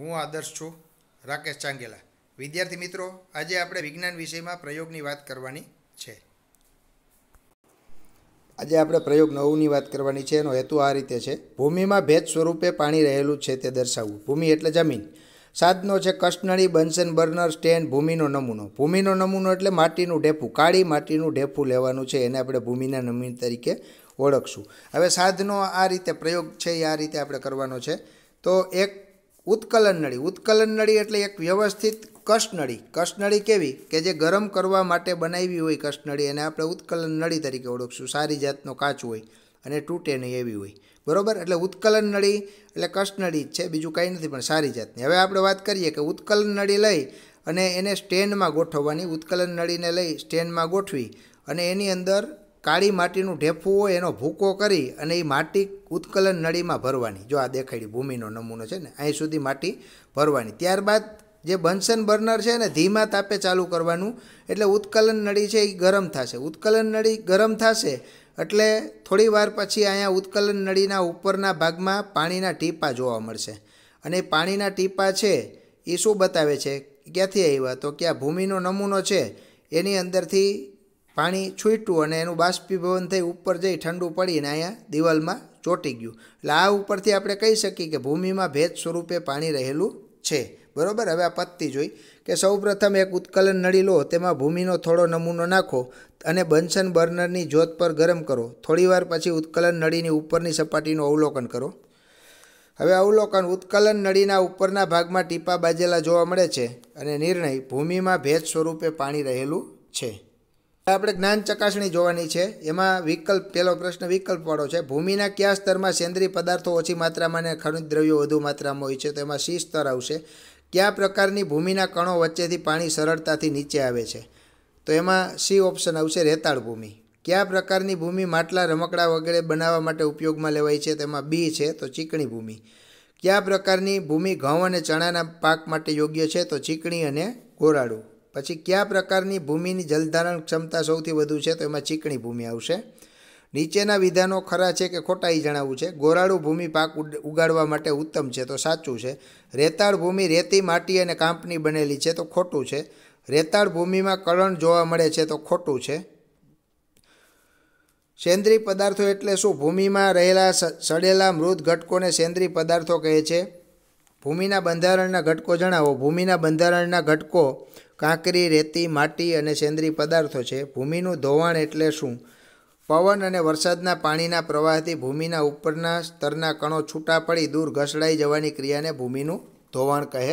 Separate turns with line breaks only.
હું આદર્શ છું રાકેશ ચાંગેલા વિદ્યાર્થી મિત્રો આજે આપણે વિજ્ઞાન વિષયમાં પ્રયોગની વાત કરવાની છે આજે આપણે પ્રયોગ નવની વાત કરવાની છે એનો હેતુ આ રીતે છે ભૂમિમાં ભેજ સ્વરૂપે પાણી રહેલું છે તે દર્શાવવું ભૂમિ એટલે જમીન સાધનો છે કસ્ટનરી બંસન બર્નર સ્ટેન્ડ ભૂમિનો નમૂનો ભૂમિનો નમૂનો એટલે માટીનું ઢેફું કાળી માટીનું ઢેફું લેવાનું છે એને આપણે ભૂમિના નમૂન તરીકે ઓળખશું હવે સાધનો આ રીતે પ્રયોગ છે એ આ રીતે આપણે કરવાનો છે તો એક ઉત્કલન નળી ઉત્કલન નળી એટલે એક વ્યવસ્થિત કષ્ટનળી કષ્ટનળી કેવી કે જે ગરમ કરવા માટે બનાવી હોય કષ્ટનળી એને આપણે ઉત્કલન નળી તરીકે ઓળખશું સારી જાતનો કાચ હોય અને તૂટે નહીં એવી હોય બરાબર એટલે ઉત્કલન નળી એટલે કષ્ટનળી જ છે બીજું કાંઈ નથી પણ સારી જાતની હવે આપણે વાત કરીએ કે ઉત્કલન નળી લઈ અને એને સ્ટેન્ડમાં ગોઠવવાની ઉત્કલન નળીને લઈ સ્ટેન્ડમાં ગોઠવી અને એની અંદર કાળી માટીનું ઢેફું હોય એનો ભૂકો કરી અને એ માટી ઉત્કલન નળીમાં ભરવાની જો આ દેખાડી ભૂમિનો નમૂનો છે ને અહીં સુધી માટી ભરવાની ત્યારબાદ જે બન્સન બર્નર છે ને ધીમા તાપે ચાલુ કરવાનું એટલે ઉત્કલન નળી છે એ ગરમ થશે ઉત્કલન નળી ગરમ થશે એટલે થોડી વાર પછી અહીંયા ઉત્કલન નળીના ઉપરના ભાગમાં પાણીના ટીપા જોવા મળશે અને પાણીના ટીપા છે એ શું બતાવે છે ક્યાંથી આવ્યા તો કે આ ભૂમિનો નમૂનો છે એની અંદરથી પાણી છૂટ્યું અને એનું બાષ્પીભવન થઈ ઉપર જઈ ઠંડુ પડીને અહીંયા દિવાલમાં ચોંટી ગયું એટલે આ ઉપરથી આપણે કહી શકીએ કે ભૂમિમાં ભેજ સ્વરૂપે પાણી રહેલું છે બરાબર હવે આ પત્તી જોઈ કે સૌપ્રથમ એક ઉત્કલન નળી લો તેમાં ભૂમિનો થોડો નમૂનો નાખો અને બંસન બર્નરની જ્યોત પર ગરમ કરો થોડીવાર પછી ઉત્કલન નળીની ઉપરની સપાટીનું અવલોકન કરો હવે અવલોકન ઉત્કલન નળીના ઉપરના ભાગમાં ટીપા બાજેલા જોવા મળે છે અને નિર્ણય ભૂમિમાં ભેજ સ્વરૂપે પાણી રહેલું છે આપણે જ્ઞાન ચકાસણી જોવાની છે એમાં વિકલ્પ પહેલો પ્રશ્ન વિકલ્પ વિકલ્પવાળો છે ભૂમિના કયા સ્તરમાં સેન્દ્રીય પદાર્થો ઓછી માત્રામાં અને ખનિજ દ્રવ્યો વધુ માત્રામાં હોય છે તો એમાં સી સ્તર આવશે કયા પ્રકારની ભૂમિના કણો વચ્ચેથી પાણી સરળતાથી નીચે આવે છે તો એમાં સી ઓપ્શન આવશે રેતાળ ભૂમિ કયા પ્રકારની ભૂમિ માટલા રમકડા વગેરે બનાવવા માટે ઉપયોગમાં લેવાય છે તેમાં બી છે તો ચીકણી ભૂમિ કયા પ્રકારની ભૂમિ ઘઉં અને ચણાના પાક માટે યોગ્ય છે તો ચીકણી અને ગોરાળું પછી કયા પ્રકારની ભૂમિની જલધારણ ક્ષમતા સૌથી વધુ છે તો એમાં ચીકણી ભૂમિ આવશે નીચેના વિધાનો ખરા છે કે ખોટા એ જણાવવું છે ગોરાળુ ભૂમિ પાક ઉગાડવા માટે ઉત્તમ છે તો સાચું છે રેતાળ ભૂમિ રેતી માટી અને કાંપની બનેલી છે તો ખોટું છે રેતાળ ભૂમિમાં કળણ જોવા મળે છે તો ખોટું છે સેન્દ્રીય પદાર્થો એટલે શું ભૂમિમાં રહેલા સડેલા મૃત ઘટકોને સેન્દ્રીય પદાર્થો કહે છે ભૂમિના બંધારણના ઘટકો જણાવો ભૂમિના બંધારણના ઘટકો કાંકરી રેતી માટી અને સેન્દ્રીય પદાર્થો છે ભૂમિનું ધોવાણ એટલે શું પવન અને વરસાદના પાણીના પ્રવાહથી ભૂમિના ઉપરના સ્તરના કણો છૂટા પડી દૂર ઘસડાઈ જવાની ક્રિયાને ભૂમિનું ધોવાણ કહે